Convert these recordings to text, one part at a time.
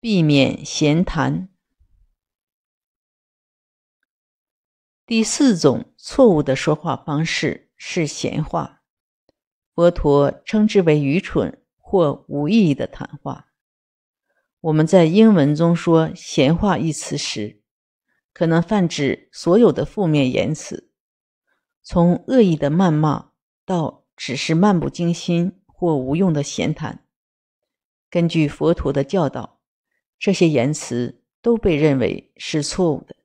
避免闲谈。第四种错误的说话方式是闲话，佛陀称之为愚蠢或无意义的谈话。我们在英文中说“闲话”一词时，可能泛指所有的负面言辞，从恶意的谩骂到只是漫不经心或无用的闲谈。根据佛陀的教导。这些言辞都被认为是错误的。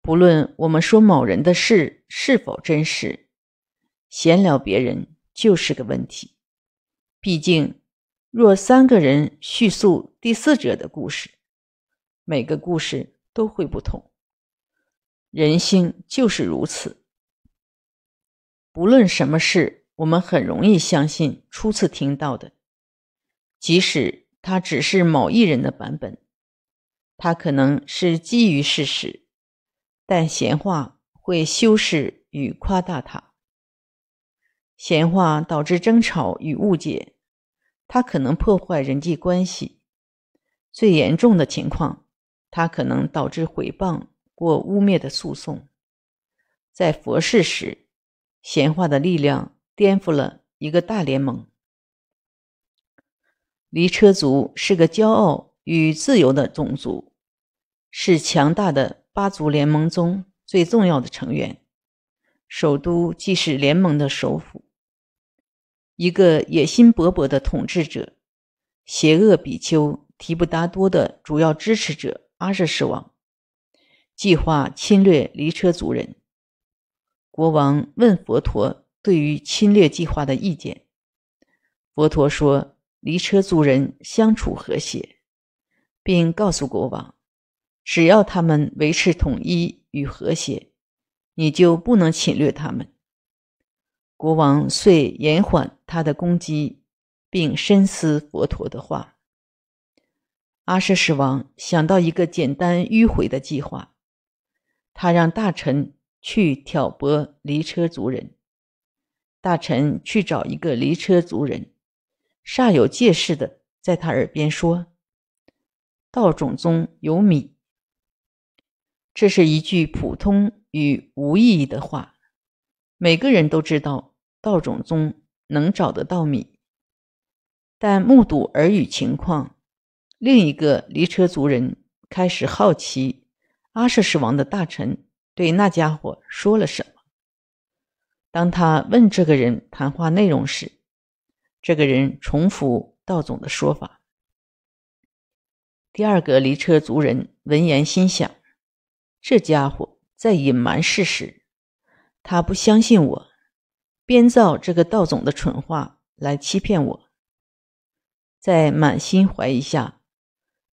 不论我们说某人的事是否真实，闲聊别人就是个问题。毕竟，若三个人叙述第四者的故事，每个故事都会不同。人性就是如此。不论什么事，我们很容易相信初次听到的，即使。它只是某一人的版本，它可能是基于事实，但闲话会修饰与夸大它。闲话导致争吵与误解，它可能破坏人际关系。最严重的情况，它可能导致毁谤或污蔑的诉讼。在佛世时，闲话的力量颠覆了一个大联盟。黎车族是个骄傲与自由的种族，是强大的八族联盟中最重要的成员。首都既是联盟的首府。一个野心勃勃的统治者，邪恶比丘提布达多的主要支持者阿舍什王，计划侵略离车族人。国王问佛陀对于侵略计划的意见。佛陀说。离车族人相处和谐，并告诉国王：“只要他们维持统一与和谐，你就不能侵略他们。”国王遂延缓他的攻击，并深思佛陀的话。阿舍始王想到一个简单迂回的计划，他让大臣去挑拨离车族人。大臣去找一个离车族人。煞有介事的在他耳边说：“稻种中有米。”这是一句普通与无意义的话，每个人都知道稻种中能找得到米。但目睹耳语情况，另一个黎车族人开始好奇阿舍什王的大臣对那家伙说了什么。当他问这个人谈话内容时，这个人重复道总的说法。第二个黎车族人闻言心想：“这家伙在隐瞒事实，他不相信我，编造这个道总的蠢话来欺骗我。”在满心怀疑下，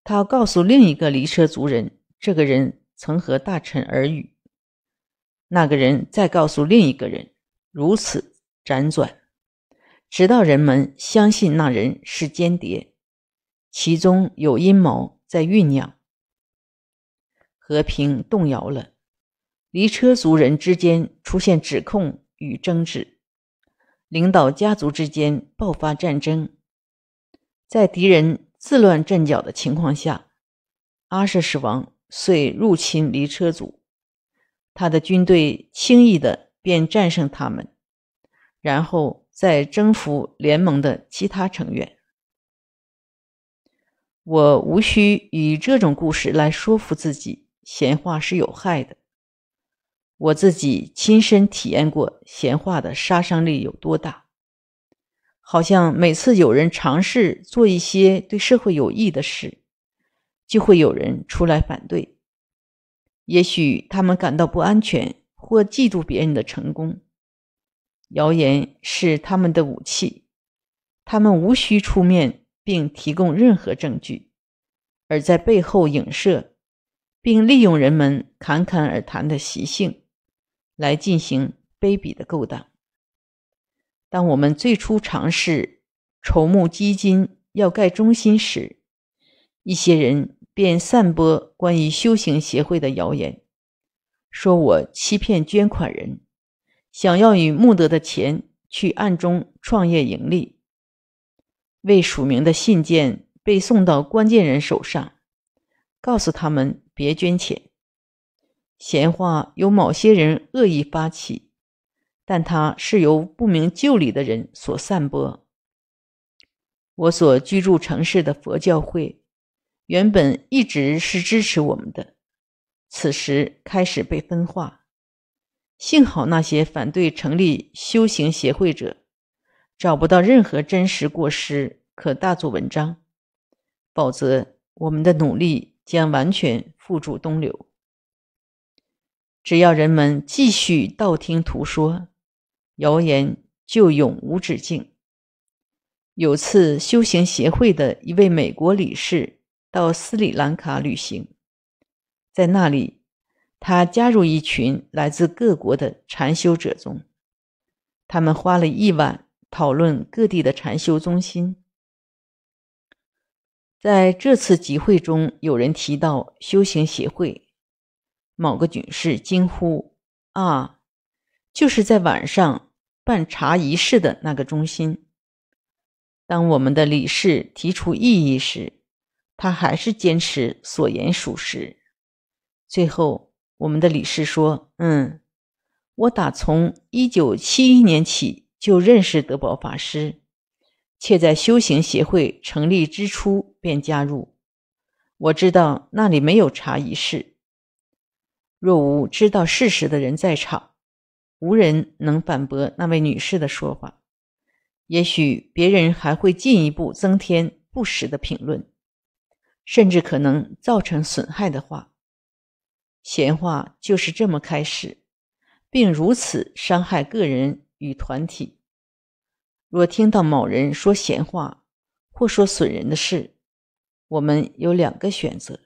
他告诉另一个黎车族人：“这个人曾和大臣耳语。”那个人再告诉另一个人，如此辗转。直到人们相信那人是间谍，其中有阴谋在酝酿。和平动摇了，黎车族人之间出现指控与争执，领导家族之间爆发战争。在敌人自乱阵脚的情况下，阿舍什王遂入侵黎车族，他的军队轻易的便战胜他们，然后。在征服联盟的其他成员，我无需以这种故事来说服自己，闲话是有害的。我自己亲身体验过闲话的杀伤力有多大。好像每次有人尝试做一些对社会有益的事，就会有人出来反对。也许他们感到不安全，或嫉妒别人的成功。谣言是他们的武器，他们无需出面并提供任何证据，而在背后影射，并利用人们侃侃而谈的习性来进行卑鄙的勾当。当我们最初尝试筹募基金要盖中心时，一些人便散播关于修行协会的谣言，说我欺骗捐款人。想要以募得的钱去暗中创业盈利。未署名的信件被送到关键人手上，告诉他们别捐钱。闲话由某些人恶意发起，但它是由不明就里的人所散播。我所居住城市的佛教会，原本一直是支持我们的，此时开始被分化。幸好那些反对成立修行协会者，找不到任何真实过失，可大做文章，否则我们的努力将完全付诸东流。只要人们继续道听途说，谣言就永无止境。有次，修行协会的一位美国理事到斯里兰卡旅行，在那里。他加入一群来自各国的禅修者中，他们花了一晚讨论各地的禅修中心。在这次集会中，有人提到修行协会，某个军士惊呼：“啊，就是在晚上办茶仪式的那个中心。”当我们的理事提出异议时，他还是坚持所言属实。最后。我们的理事说：“嗯，我打从一九七一年起就认识德宝法师，且在修行协会成立之初便加入。我知道那里没有查仪式，若无知道事实的人在场，无人能反驳那位女士的说法。也许别人还会进一步增添不实的评论，甚至可能造成损害的话。”闲话就是这么开始，并如此伤害个人与团体。若听到某人说闲话或说损人的事，我们有两个选择：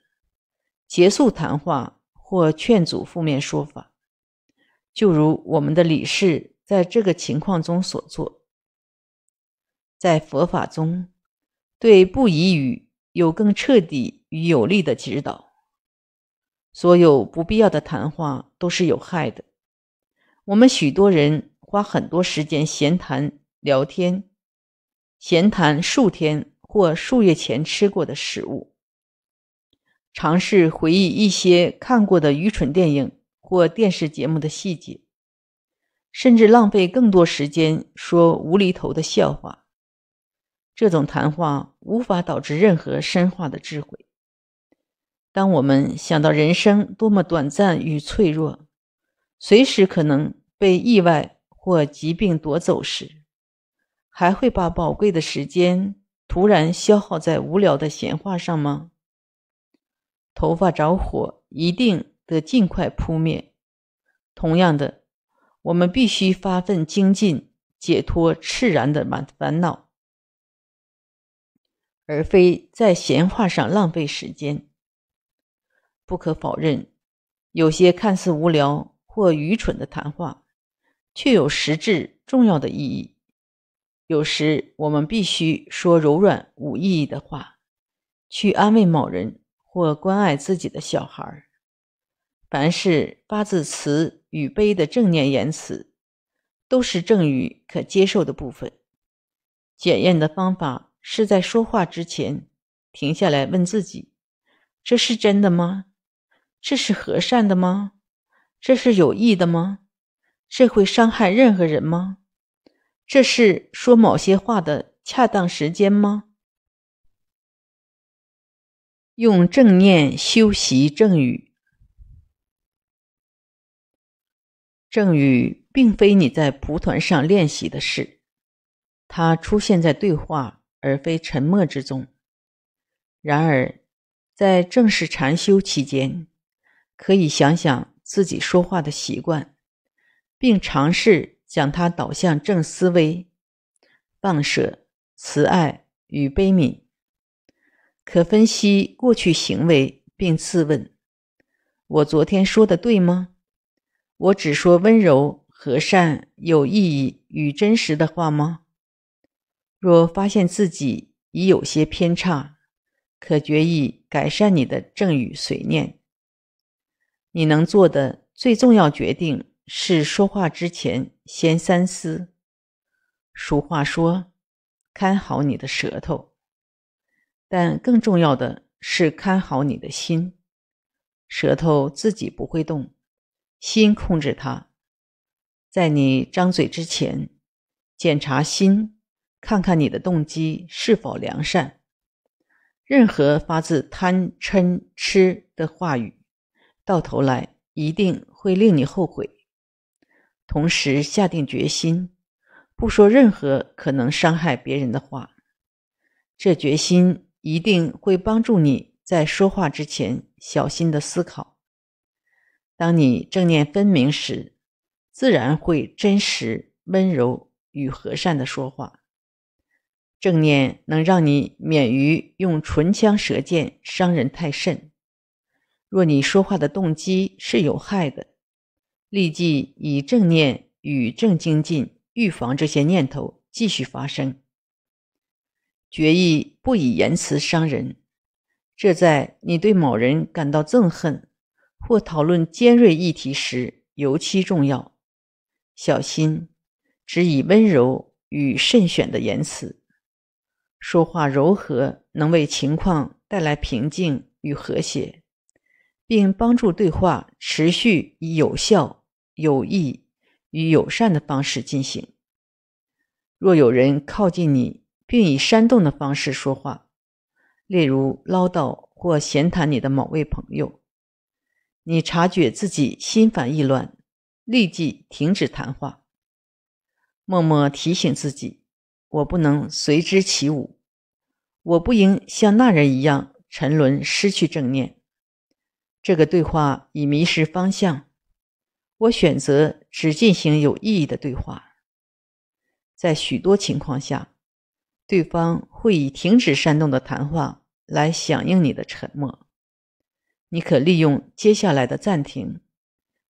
结束谈话或劝阻负面说法。就如我们的理事在这个情况中所做。在佛法中，对不以语有更彻底与有力的指导。所有不必要的谈话都是有害的。我们许多人花很多时间闲谈、聊天，闲谈数天或数月前吃过的食物，尝试回忆一些看过的愚蠢电影或电视节目的细节，甚至浪费更多时间说无厘头的笑话。这种谈话无法导致任何深化的智慧。当我们想到人生多么短暂与脆弱，随时可能被意外或疾病夺走时，还会把宝贵的时间突然消耗在无聊的闲话上吗？头发着火，一定得尽快扑灭。同样的，我们必须发奋精进，解脱炽然的满烦恼，而非在闲话上浪费时间。不可否认，有些看似无聊或愚蠢的谈话，却有实质重要的意义。有时我们必须说柔软无意义的话，去安慰某人或关爱自己的小孩。凡是八字慈与悲的正念言辞，都是正语可接受的部分。检验的方法是在说话之前停下来问自己：“这是真的吗？”这是和善的吗？这是有意的吗？这会伤害任何人吗？这是说某些话的恰当时间吗？用正念修习正语，正语并非你在蒲团上练习的事，它出现在对话而非沉默之中。然而，在正式禅修期间，可以想想自己说话的习惯，并尝试将它导向正思维、放舍、慈爱与悲悯。可分析过去行为，并自问：“我昨天说的对吗？我只说温柔、和善、有意义与真实的话吗？”若发现自己已有些偏差，可决意改善你的正语随念。你能做的最重要决定是说话之前先三思。俗话说：“看好你的舌头”，但更重要的是看好你的心。舌头自己不会动，心控制它。在你张嘴之前，检查心，看看你的动机是否良善。任何发自贪嗔痴的话语。到头来一定会令你后悔。同时下定决心，不说任何可能伤害别人的话。这决心一定会帮助你在说话之前小心的思考。当你正念分明时，自然会真实、温柔与和善的说话。正念能让你免于用唇枪舌剑伤人太甚。若你说话的动机是有害的，立即以正念与正精进预防这些念头继续发生，决议不以言辞伤人。这在你对某人感到憎恨或讨论尖锐议题时尤其重要。小心，只以温柔与慎选的言辞说话，柔和能为情况带来平静与和谐。并帮助对话持续以有效、有益与友善的方式进行。若有人靠近你，并以煽动的方式说话，例如唠叨或闲谈你的某位朋友，你察觉自己心烦意乱，立即停止谈话，默默提醒自己：我不能随之起舞，我不应像那人一样沉沦，失去正念。这个对话已迷失方向，我选择只进行有意义的对话。在许多情况下，对方会以停止煽动的谈话来响应你的沉默。你可利用接下来的暂停，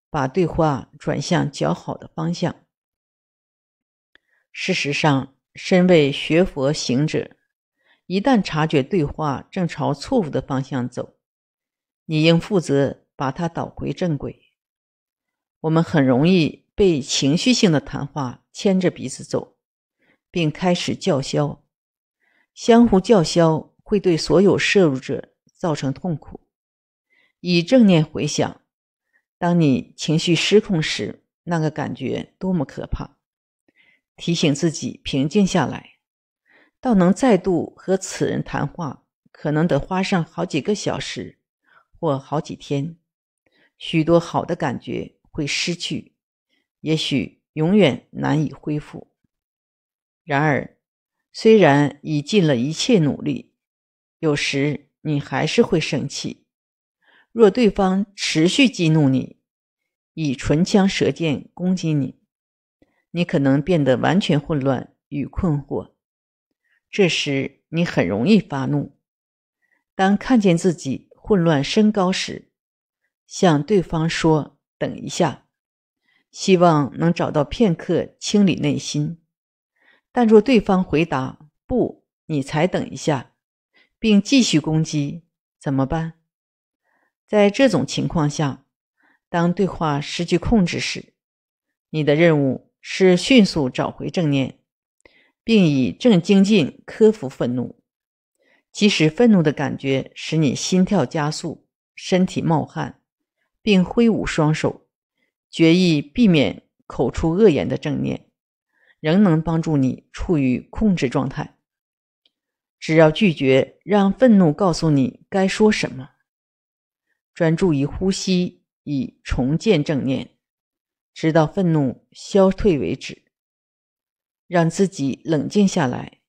把对话转向较好的方向。事实上，身为学佛行者，一旦察觉对话正朝错误的方向走，你应负责把它导回正轨。我们很容易被情绪性的谈话牵着鼻子走，并开始叫嚣。相互叫嚣会对所有摄入者造成痛苦。以正念回想，当你情绪失控时，那个感觉多么可怕！提醒自己平静下来，到能再度和此人谈话，可能得花上好几个小时。或好几天，许多好的感觉会失去，也许永远难以恢复。然而，虽然已尽了一切努力，有时你还是会生气。若对方持续激怒你，以唇枪舌剑攻击你，你可能变得完全混乱与困惑。这时，你很容易发怒。当看见自己。混乱升高时，向对方说“等一下”，希望能找到片刻清理内心。但若对方回答“不，你才等一下”，并继续攻击，怎么办？在这种情况下，当对话失去控制时，你的任务是迅速找回正念，并以正精进克服愤怒。即使愤怒的感觉使你心跳加速、身体冒汗，并挥舞双手，决意避免口出恶言的正念，仍能帮助你处于控制状态。只要拒绝让愤怒告诉你该说什么，专注于呼吸以重建正念，直到愤怒消退为止，让自己冷静下来，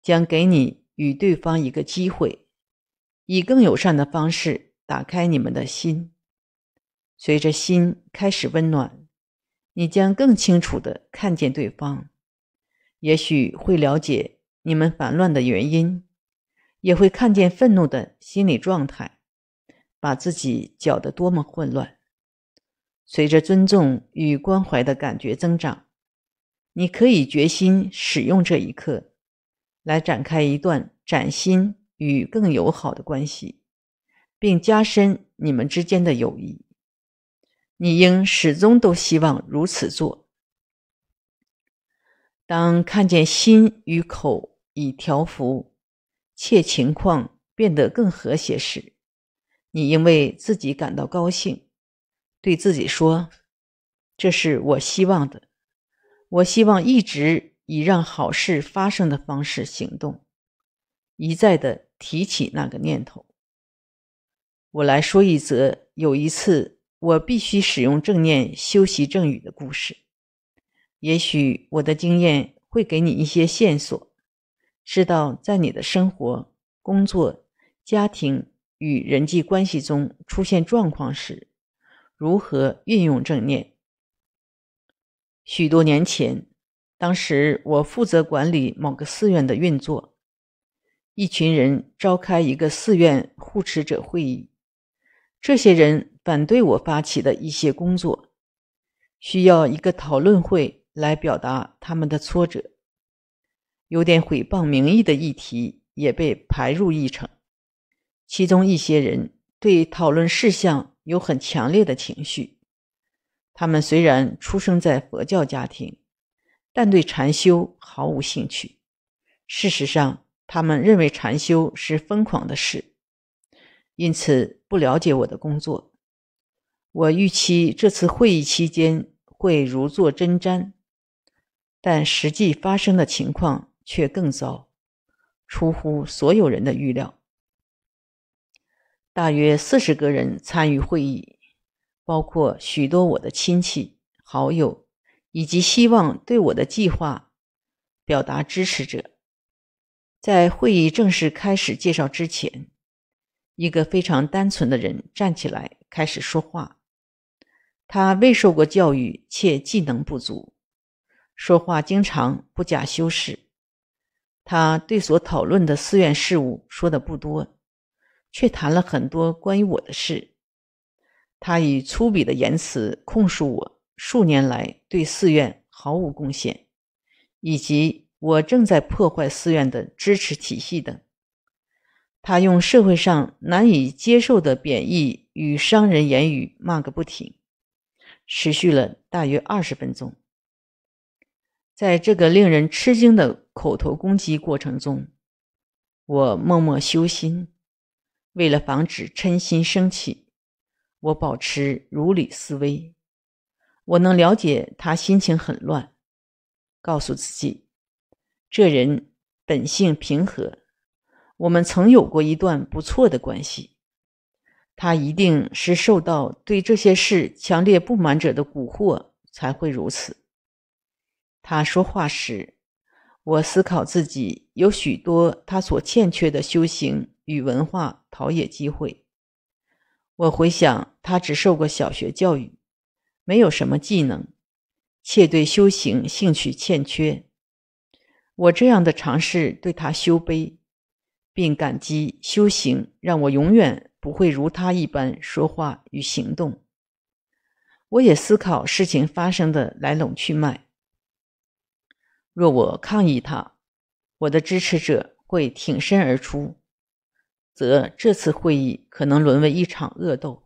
将给你。与对方一个机会，以更友善的方式打开你们的心。随着心开始温暖，你将更清楚的看见对方，也许会了解你们烦乱的原因，也会看见愤怒的心理状态，把自己搅得多么混乱。随着尊重与关怀的感觉增长，你可以决心使用这一刻。来展开一段崭新与更友好的关系，并加深你们之间的友谊。你应始终都希望如此做。当看见心与口已调服，且情况变得更和谐时，你应为自己感到高兴，对自己说：“这是我希望的。我希望一直。”以让好事发生的方式行动，一再的提起那个念头。我来说一则有一次我必须使用正念修习正语的故事。也许我的经验会给你一些线索，知道在你的生活、工作、家庭与人际关系中出现状况时，如何运用正念。许多年前。当时我负责管理某个寺院的运作，一群人召开一个寺院护持者会议。这些人反对我发起的一些工作，需要一个讨论会来表达他们的挫折。有点毁谤名义的议题也被排入议程。其中一些人对讨论事项有很强烈的情绪。他们虽然出生在佛教家庭。但对禅修毫无兴趣。事实上，他们认为禅修是疯狂的事，因此不了解我的工作。我预期这次会议期间会如坐针毡，但实际发生的情况却更糟，出乎所有人的预料。大约四十个人参与会议，包括许多我的亲戚好友。以及希望对我的计划表达支持者，在会议正式开始介绍之前，一个非常单纯的人站起来开始说话。他未受过教育且技能不足，说话经常不加修饰。他对所讨论的寺院事务说的不多，却谈了很多关于我的事。他以粗鄙的言辞控诉我。数年来对寺院毫无贡献，以及我正在破坏寺院的支持体系等，他用社会上难以接受的贬义与伤人言语骂个不停，持续了大约二十分钟。在这个令人吃惊的口头攻击过程中，我默默修心，为了防止嗔心升起，我保持如理思维。我能了解他心情很乱，告诉自己，这人本性平和。我们曾有过一段不错的关系，他一定是受到对这些事强烈不满者的蛊惑才会如此。他说话时，我思考自己有许多他所欠缺的修行与文化陶冶机会。我回想，他只受过小学教育。没有什么技能，且对修行兴趣欠缺。我这样的尝试对他修悲，并感激修行让我永远不会如他一般说话与行动。我也思考事情发生的来龙去脉。若我抗议他，我的支持者会挺身而出，则这次会议可能沦为一场恶斗。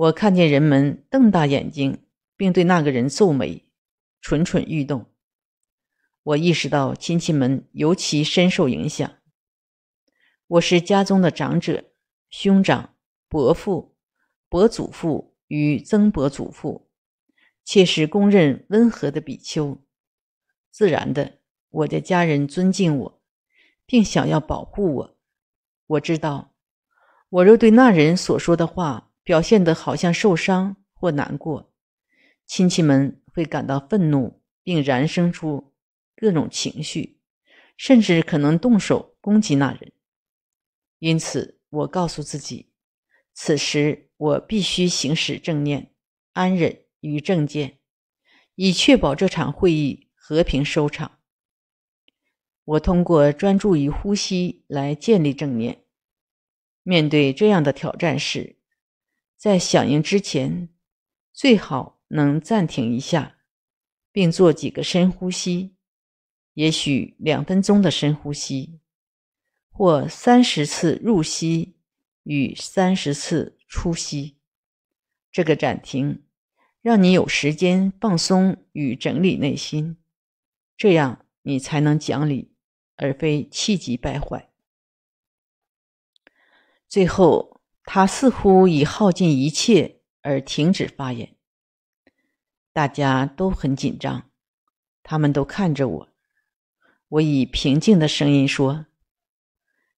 我看见人们瞪大眼睛，并对那个人皱眉，蠢蠢欲动。我意识到亲戚们尤其深受影响。我是家中的长者，兄长、伯父、伯祖父与曾伯祖父，且是公认温和的比丘。自然的，我的家人尊敬我，并想要保护我。我知道，我若对那人所说的话。表现得好像受伤或难过，亲戚们会感到愤怒，并燃生出各种情绪，甚至可能动手攻击那人。因此，我告诉自己，此时我必须行使正念、安忍与正见，以确保这场会议和平收场。我通过专注于呼吸来建立正念。面对这样的挑战时，在响应之前，最好能暂停一下，并做几个深呼吸，也许两分钟的深呼吸，或三十次入息与三十次出息。这个暂停让你有时间放松与整理内心，这样你才能讲理，而非气急败坏。最后。他似乎已耗尽一切而停止发言，大家都很紧张，他们都看着我。我以平静的声音说：“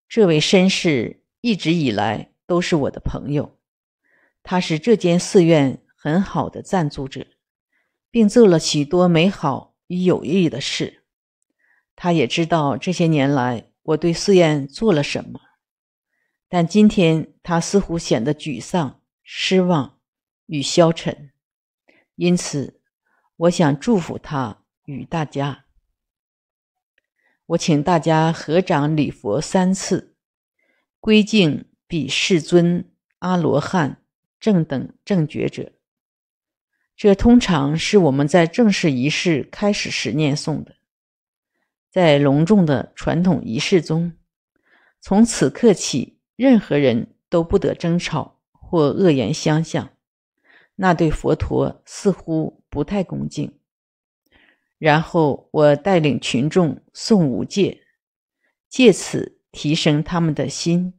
这位绅士一直以来都是我的朋友，他是这间寺院很好的赞助者，并做了许多美好与有益的事。他也知道这些年来我对寺院做了什么。”但今天他似乎显得沮丧、失望与消沉，因此，我想祝福他与大家。我请大家合掌礼佛三次，归敬彼世尊、阿罗汉、正等正觉者。这通常是我们在正式仪式开始时念诵的。在隆重的传统仪式中，从此刻起。任何人都不得争吵或恶言相向，那对佛陀似乎不太恭敬。然后我带领群众诵五戒，借此提升他们的心，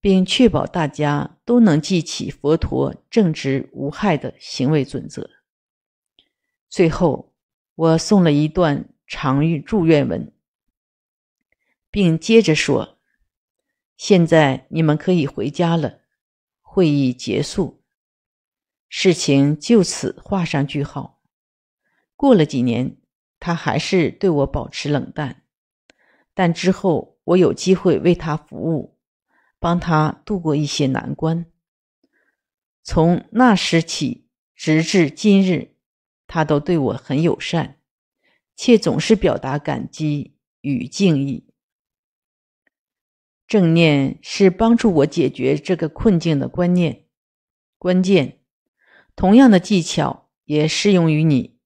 并确保大家都能记起佛陀正直无害的行为准则。最后，我送了一段长于祝愿文，并接着说。现在你们可以回家了。会议结束，事情就此画上句号。过了几年，他还是对我保持冷淡，但之后我有机会为他服务，帮他度过一些难关。从那时起，直至今日，他都对我很友善，且总是表达感激与敬意。正念是帮助我解决这个困境的观念。关键，同样的技巧也适用于你。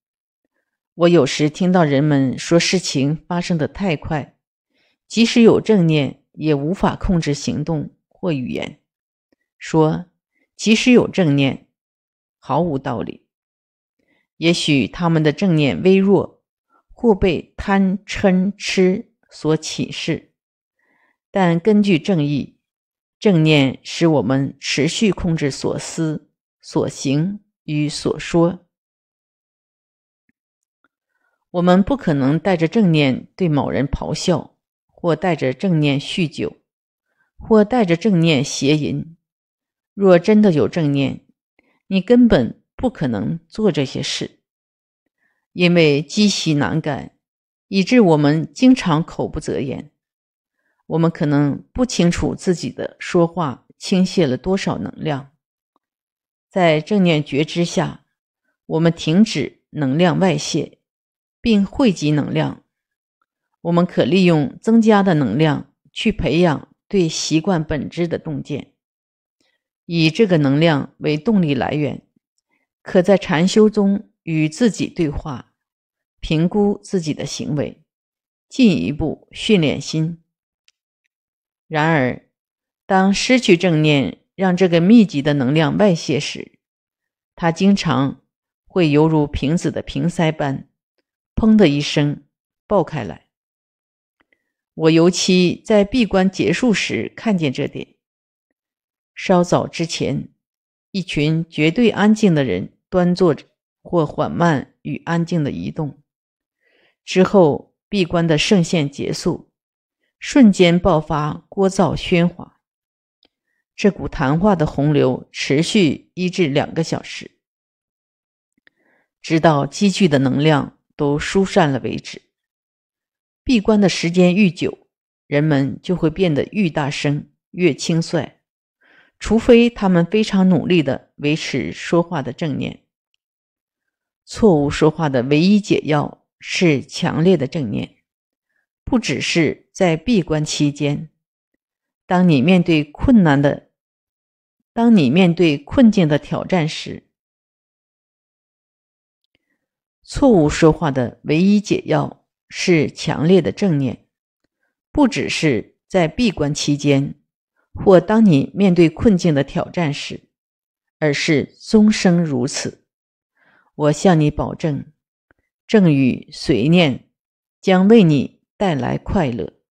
我有时听到人们说事情发生的太快，即使有正念也无法控制行动或语言。说即使有正念，毫无道理。也许他们的正念微弱，或被贪嗔痴所启示。但根据正义，正念使我们持续控制所思、所行与所说。我们不可能带着正念对某人咆哮，或带着正念酗酒，或带着正念邪淫。若真的有正念，你根本不可能做这些事，因为积习难改，以致我们经常口不择言。我们可能不清楚自己的说话倾泻了多少能量，在正念觉知下，我们停止能量外泄，并汇集能量。我们可利用增加的能量去培养对习惯本质的洞见，以这个能量为动力来源，可在禅修中与自己对话，评估自己的行为，进一步训练心。然而，当失去正念，让这个密集的能量外泄时，它经常会犹如瓶子的瓶塞般，砰的一声爆开来。我尤其在闭关结束时看见这点。稍早之前，一群绝对安静的人端坐着或缓慢与安静的移动，之后闭关的圣限结束。瞬间爆发聒噪喧哗，这股谈话的洪流持续一至两个小时，直到积聚的能量都疏散了为止。闭关的时间愈久，人们就会变得愈大声、越轻率，除非他们非常努力的维持说话的正念。错误说话的唯一解药是强烈的正念，不只是。在闭关期间，当你面对困难的，当你面对困境的挑战时，错误说话的唯一解药是强烈的正念。不只是在闭关期间，或当你面对困境的挑战时，而是终生如此。我向你保证，正语随念将为你带来快乐。